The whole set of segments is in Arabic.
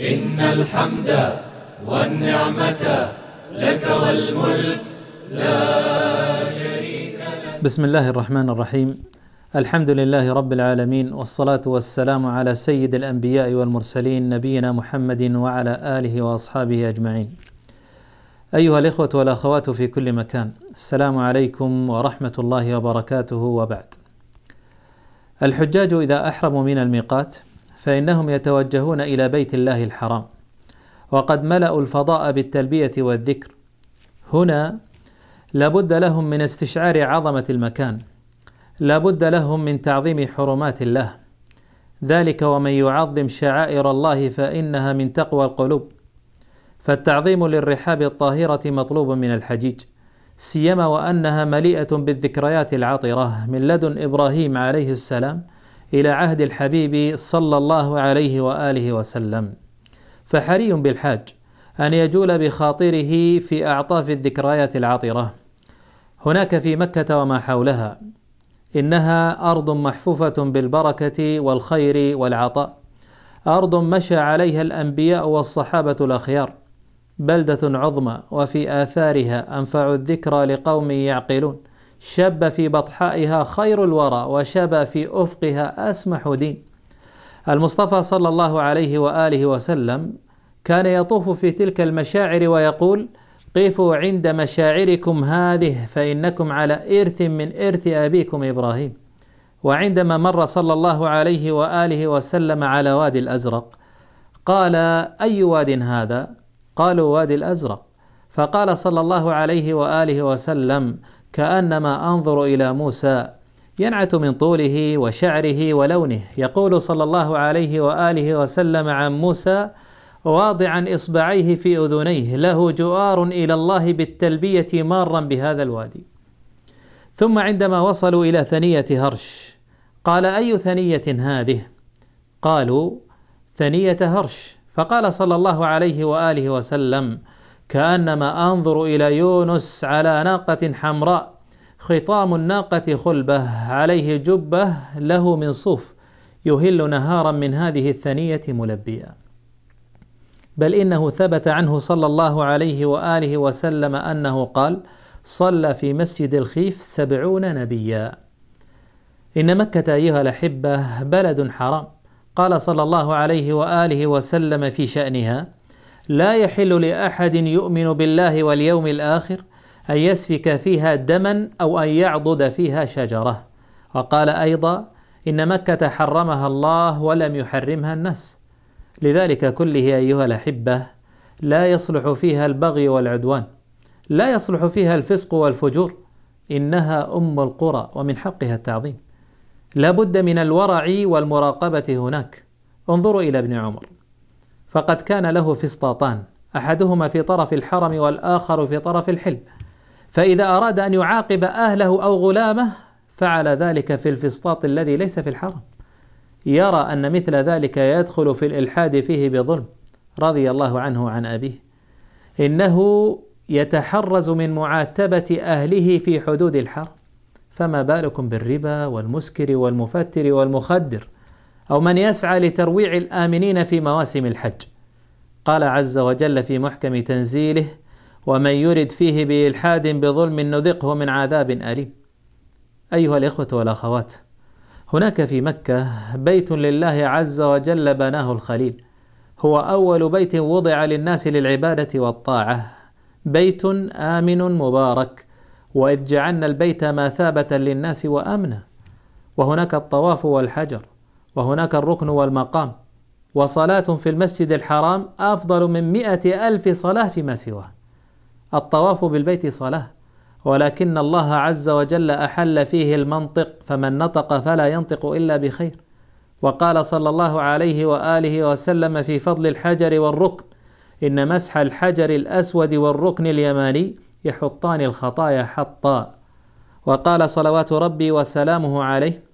إن الحمد والنعمة لك والملك لا شريك لك بسم الله الرحمن الرحيم الحمد لله رب العالمين والصلاة والسلام على سيد الأنبياء والمرسلين نبينا محمد وعلى آله وأصحابه أجمعين أيها الإخوة والأخوات في كل مكان السلام عليكم ورحمة الله وبركاته وبعد الحجاج إذا أحرموا من الميقات فإنهم يتوجهون إلى بيت الله الحرام وقد ملأوا الفضاء بالتلبية والذكر هنا لابد لهم من استشعار عظمة المكان لابد لهم من تعظيم حرمات الله ذلك ومن يعظم شعائر الله فإنها من تقوى القلوب فالتعظيم للرحاب الطاهرة مطلوب من الحجيج سيما وأنها مليئة بالذكريات العطرة من لدن إبراهيم عليه السلام إلى عهد الحبيب صلى الله عليه وآله وسلم فحري بالحاج أن يجول بخاطره في أعطاف الذكريات العطرة هناك في مكة وما حولها إنها أرض محفوفة بالبركة والخير والعطاء أرض مشى عليها الأنبياء والصحابة الأخيار بلدة عظمى وفي آثارها أنفع الذكرى لقوم يعقلون شب في بطحائها خير الورى وشب في أفقها أسمح دين المصطفى صلى الله عليه وآله وسلم كان يطوف في تلك المشاعر ويقول قفوا عند مشاعركم هذه فإنكم على إرث من إرث أبيكم إبراهيم وعندما مر صلى الله عليه وآله وسلم على وادي الأزرق قال أي واد هذا؟ قالوا وادي الأزرق فقال صلى الله عليه واله وسلم كانما انظر الى موسى ينعت من طوله وشعره ولونه يقول صلى الله عليه واله وسلم عن موسى واضعا اصبعيه في اذنيه له جؤار الى الله بالتلبيه مارا بهذا الوادي ثم عندما وصلوا الى ثنيه هرش قال اي ثنيه هذه قالوا ثنيه هرش فقال صلى الله عليه واله وسلم كأنما أنظر إلى يونس على ناقة حمراء خطام الناقة خلبة عليه جبة له من صوف يهل نهارا من هذه الثنية ملبيا بل إنه ثبت عنه صلى الله عليه وآله وسلم أنه قال صلى في مسجد الخيف سبعون نبيا إن مكة أيها الأحبة بلد حرام قال صلى الله عليه وآله وسلم في شأنها لا يحل لأحد يؤمن بالله واليوم الآخر أن يسفك فيها دما أو أن يعضد فيها شجرة وقال أيضا إن مكة حرمها الله ولم يحرمها الناس لذلك كله أيها الأحبة لا يصلح فيها البغي والعدوان لا يصلح فيها الفسق والفجور إنها أم القرى ومن حقها التعظيم لا بد من الورع والمراقبة هناك انظروا إلى ابن عمر فقد كان له فسطاطان احدهما في طرف الحرم والاخر في طرف الحل فاذا اراد ان يعاقب اهله او غلامه فعل ذلك في الفسطاط الذي ليس في الحرم يرى ان مثل ذلك يدخل في الالحاد فيه بظلم رضي الله عنه عن ابيه انه يتحرز من معاتبه اهله في حدود الحرم فما بالكم بالربا والمسكر والمفتر والمخدر أو من يسعى لترويع الآمنين في مواسم الحج قال عز وجل في محكم تنزيله ومن يرد فيه بإلحاد بظلم نذقه من عذاب أليم أيها الإخوة والأخوات هناك في مكة بيت لله عز وجل بناه الخليل هو أول بيت وضع للناس للعبادة والطاعة بيت آمن مبارك وإذ جعلنا البيت مثابة للناس وأمنا وهناك الطواف والحجر وهناك الركن والمقام وصلاة في المسجد الحرام أفضل من مئة ألف صلاة فيما سواه الطواف بالبيت صلاة ولكن الله عز وجل أحل فيه المنطق فمن نطق فلا ينطق إلا بخير وقال صلى الله عليه وآله وسلم في فضل الحجر والركن إن مسح الحجر الأسود والركن اليماني يحطان الخطايا حطا وقال صلوات ربي وسلامه عليه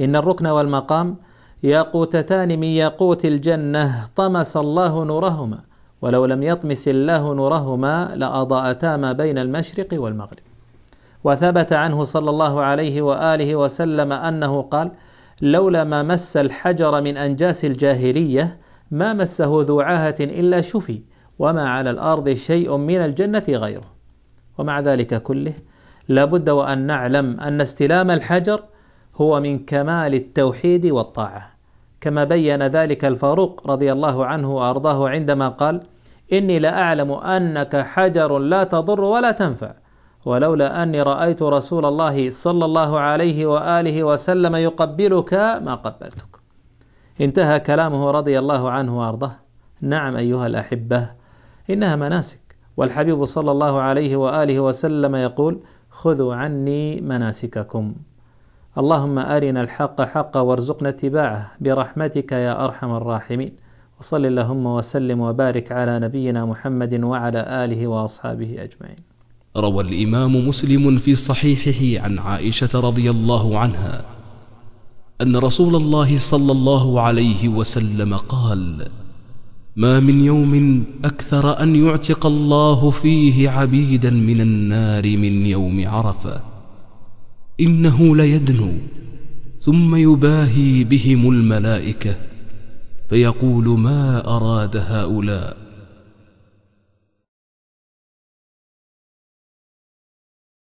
إن الركن والمقام ياقوتتان من ياقوت الجنة طمس الله نورهما ولو لم يطمس الله نورهما لأضاءتا ما بين المشرق والمغرب وثبت عنه صلى الله عليه وآله وسلم أنه قال لولا ما مس الحجر من أنجاس الجاهلية ما مسه ذو عاهة إلا شفي وما على الأرض شيء من الجنة غيره ومع ذلك كله لابد وأن نعلم أن استلام الحجر هو من كمال التوحيد والطاعة كما بين ذلك الفاروق رضي الله عنه وأرضاه عندما قال إني لأعلم أنك حجر لا تضر ولا تنفع ولولا أني رأيت رسول الله صلى الله عليه وآله وسلم يقبلك ما قبلتك انتهى كلامه رضي الله عنه وأرضاه نعم أيها الأحبة إنها مناسك والحبيب صلى الله عليه وآله وسلم يقول خذوا عني مناسككم اللهم أرنا الحق حقا وارزقنا اتباعه برحمتك يا أرحم الراحمين وصل اللهم وسلم وبارك على نبينا محمد وعلى آله وأصحابه أجمعين روى الإمام مسلم في صحيحه عن عائشة رضي الله عنها أن رسول الله صلى الله عليه وسلم قال ما من يوم أكثر أن يعتق الله فيه عبيدا من النار من يوم عرفه إنه ليدنو ثم يباهي بهم الملائكة فيقول ما أراد هؤلاء